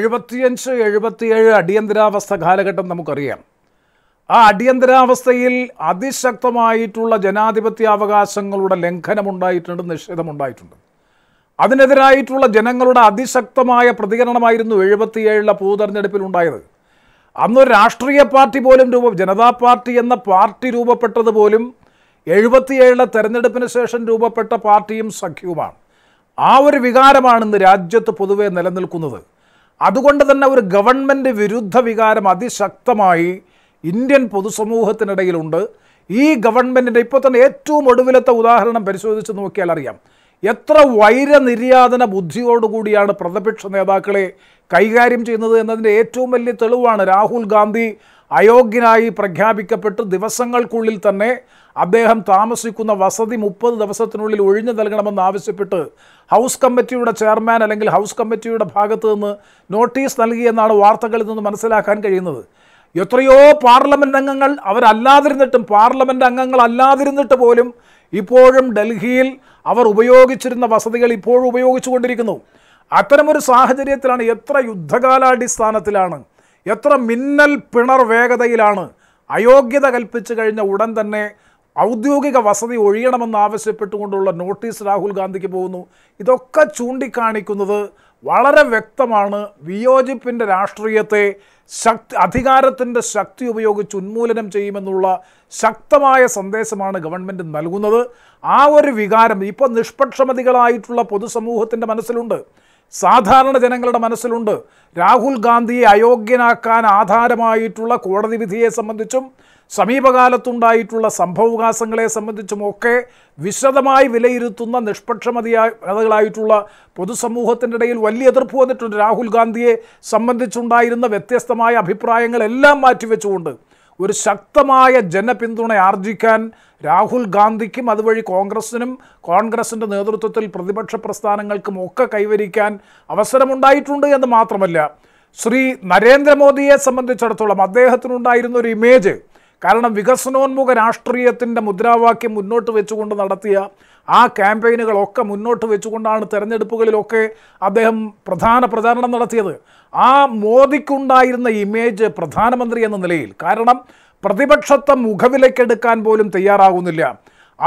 എഴുപത്തിയഞ്ച് എഴുപത്തിയേഴ് അടിയന്തരാവസ്ഥ കാലഘട്ടം നമുക്കറിയാം ആ അടിയന്തരാവസ്ഥയിൽ അതിശക്തമായിട്ടുള്ള ജനാധിപത്യ ഉണ്ടായിട്ടുണ്ട് ലംഘനമുണ്ടായിട്ടുണ്ട് നിഷേധമുണ്ടായിട്ടുണ്ട് അതിനെതിരായിട്ടുള്ള ജനങ്ങളുടെ അതിശക്തമായ പ്രതികരണമായിരുന്നു എഴുപത്തിയേഴിലെ പൊതുതെരഞ്ഞെടുപ്പിൽ ഉണ്ടായത് അന്ന് രാഷ്ട്രീയ പാർട്ടി പോലും രൂപ ജനതാ പാർട്ടി എന്ന പാർട്ടി രൂപപ്പെട്ടത് പോലും എഴുപത്തിയേഴിലെ തെരഞ്ഞെടുപ്പിന് ശേഷം രൂപപ്പെട്ട പാർട്ടിയും സഖ്യവുമാണ് ആ ഒരു വികാരമാണ് ഇന്ന് രാജ്യത്ത് പൊതുവെ നിലനിൽക്കുന്നത് അതുകൊണ്ട് തന്നെ ഒരു ഗവൺമെൻറ് വിരുദ്ധ വികാരം അതിശക്തമായി ഇന്ത്യൻ പൊതുസമൂഹത്തിനിടയിലുണ്ട് ഈ ഗവൺമെൻറ്റിൻ്റെ ഇപ്പോൾ തന്നെ ഏറ്റവും ഒടുവിലത്തെ ഉദാഹരണം പരിശോധിച്ച് നോക്കിയാൽ അറിയാം എത്ര വൈരനിര്യാതന ബുദ്ധിയോടുകൂടിയാണ് പ്രതിപക്ഷ നേതാക്കളെ കൈകാര്യം ചെയ്യുന്നത് എന്നതിൻ്റെ ഏറ്റവും വലിയ തെളിവാണ് രാഹുൽ ഗാന്ധി അയോഗ്യനായി പ്രഖ്യാപിക്കപ്പെട്ട് ദിവസങ്ങൾക്കുള്ളിൽ തന്നെ അദ്ദേഹം താമസിക്കുന്ന വസതി മുപ്പത് ദിവസത്തിനുള്ളിൽ ഒഴിഞ്ഞു നൽകണമെന്ന് ആവശ്യപ്പെട്ട് ഹൗസ് കമ്മിറ്റിയുടെ ചെയർമാൻ അല്ലെങ്കിൽ ഹൗസ് കമ്മിറ്റിയുടെ ഭാഗത്തു നിന്ന് നോട്ടീസ് നൽകിയെന്നാണ് വാർത്തകളിൽ നിന്ന് മനസ്സിലാക്കാൻ കഴിയുന്നത് എത്രയോ പാർലമെൻ്റ് അംഗങ്ങൾ അവരല്ലാതിരുന്നിട്ടും പാർലമെൻ്റ് അംഗങ്ങൾ അല്ലാതിരുന്നിട്ട് പോലും ഇപ്പോഴും ഡൽഹിയിൽ അവർ ഉപയോഗിച്ചിരുന്ന വസതികൾ ഇപ്പോഴും ഉപയോഗിച്ചുകൊണ്ടിരിക്കുന്നു അത്തരമൊരു സാഹചര്യത്തിലാണ് എത്ര യുദ്ധകാലാടിസ്ഥാനത്തിലാണ് എത്ര മിന്നൽ പിണർ വേഗതയിലാണ് അയോഗ്യത കൽപ്പിച്ചു കഴിഞ്ഞ ഉടൻ തന്നെ ഔദ്യോഗിക വസതി ഒഴിയണമെന്നാവശ്യപ്പെട്ടുകൊണ്ടുള്ള നോട്ടീസ് രാഹുൽ ഗാന്ധിക്ക് പോകുന്നു ഇതൊക്കെ ചൂണ്ടിക്കാണിക്കുന്നത് വളരെ വ്യക്തമാണ് വിയോജിപ്പിൻ്റെ രാഷ്ട്രീയത്തെ ശക്തി അധികാരത്തിൻ്റെ ശക്തി ഉപയോഗിച്ച് ഉന്മൂലനം ചെയ്യുമെന്നുള്ള ശക്തമായ സന്ദേശമാണ് ഗവൺമെൻറ് നൽകുന്നത് ആ ഒരു വികാരം ഇപ്പോൾ നിഷ്പക്ഷമതികളായിട്ടുള്ള പൊതുസമൂഹത്തിൻ്റെ മനസ്സിലുണ്ട് സാധാരണ ജനങ്ങളുടെ മനസ്സിലുണ്ട് രാഹുൽ ഗാന്ധിയെ അയോഗ്യനാക്കാൻ ആധാരമായിട്ടുള്ള കോടതി വിധിയെ സംബന്ധിച്ചും സമീപകാലത്തുണ്ടായിട്ടുള്ള സംഭവവികാസങ്ങളെ സംബന്ധിച്ചുമൊക്കെ വിശദമായി വിലയിരുത്തുന്ന നിഷ്പക്ഷമതിയായിട്ടുള്ള പൊതുസമൂഹത്തിൻ്റെ ഇടയിൽ വലിയ എതിർപ്പ് വന്നിട്ടുണ്ട് രാഹുൽ ഗാന്ധിയെ സംബന്ധിച്ചുണ്ടായിരുന്ന വ്യത്യസ്തമായ അഭിപ്രായങ്ങളെല്ലാം മാറ്റിവെച്ചുകൊണ്ട് ഒരു ശക്തമായ ജനപിന്തുണ ആർജിക്കാൻ രാഹുൽ ഗാന്ധിക്കും അതുവഴി കോൺഗ്രസിനും കോൺഗ്രസിൻ്റെ നേതൃത്വത്തിൽ പ്രതിപക്ഷ പ്രസ്ഥാനങ്ങൾക്കും ഒക്കെ കൈവരിക്കാൻ അവസരമുണ്ടായിട്ടുണ്ട് എന്ന് മാത്രമല്ല ശ്രീ നരേന്ദ്രമോദിയെ സംബന്ധിച്ചിടത്തോളം അദ്ദേഹത്തിനുണ്ടായിരുന്ന ഒരു ഇമേജ് കാരണം വികസനോന്മുഖ രാഷ്ട്രീയത്തിൻ്റെ മുദ്രാവാക്യം മുന്നോട്ട് വെച്ചുകൊണ്ട് നടത്തിയ ആ ക്യാമ്പയിനുകളൊക്കെ മുന്നോട്ട് വെച്ചുകൊണ്ടാണ് തെരഞ്ഞെടുപ്പുകളിലൊക്കെ അദ്ദേഹം പ്രധാന പ്രചാരണം നടത്തിയത് ആ മോദിക്കുണ്ടായിരുന്ന ഇമേജ് പ്രധാനമന്ത്രി എന്ന നിലയിൽ കാരണം പ്രതിപക്ഷത്തെ മുഖവിലയ്ക്കെടുക്കാൻ പോലും തയ്യാറാകുന്നില്ല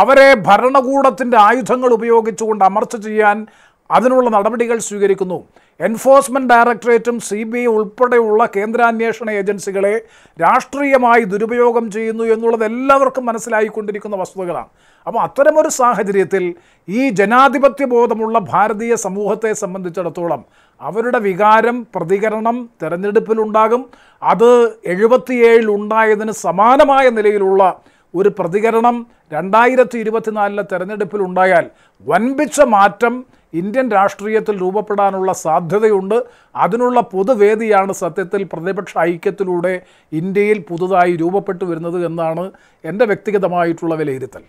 അവരെ ഭരണകൂടത്തിൻ്റെ ആയുധങ്ങൾ ഉപയോഗിച്ചുകൊണ്ട് അമർച്ച ചെയ്യാൻ അതിനുള്ള നടപടികൾ സ്വീകരിക്കുന്നു എൻഫോഴ്സ്മെന്റ് ഡയറക്ടറേറ്റും സി ബി ഐ ഉൾപ്പെടെയുള്ള കേന്ദ്രാന്വേഷണ ഏജൻസികളെ രാഷ്ട്രീയമായി ദുരുപയോഗം ചെയ്യുന്നു എന്നുള്ളത് എല്ലാവർക്കും മനസ്സിലായിക്കൊണ്ടിരിക്കുന്ന വസ്തുതകളാണ് അപ്പോൾ അത്തരമൊരു സാഹചര്യത്തിൽ ഈ ജനാധിപത്യ ബോധമുള്ള ഭാരതീയ സമൂഹത്തെ സംബന്ധിച്ചിടത്തോളം അവരുടെ വികാരം പ്രതികരണം തിരഞ്ഞെടുപ്പിലുണ്ടാകും അത് എഴുപത്തിയേഴിൽ ഉണ്ടായതിന് സമാനമായ നിലയിലുള്ള ഒരു പ്രതികരണം രണ്ടായിരത്തി ഇരുപത്തിനാലിലെ തെരഞ്ഞെടുപ്പിലുണ്ടായാൽ വൻപിച്ച മാറ്റം ഇന്ത്യൻ രാഷ്ട്രീയത്തിൽ രൂപപ്പെടാനുള്ള സാധ്യതയുണ്ട് അതിനുള്ള പൊതുവേദിയാണ് സത്യത്തിൽ പ്രതിപക്ഷ ഐക്യത്തിലൂടെ ഇന്ത്യയിൽ പുതുതായി രൂപപ്പെട്ടു വരുന്നത് എന്നാണ് എൻ്റെ വ്യക്തിഗതമായിട്ടുള്ള വിലയിരുത്തൽ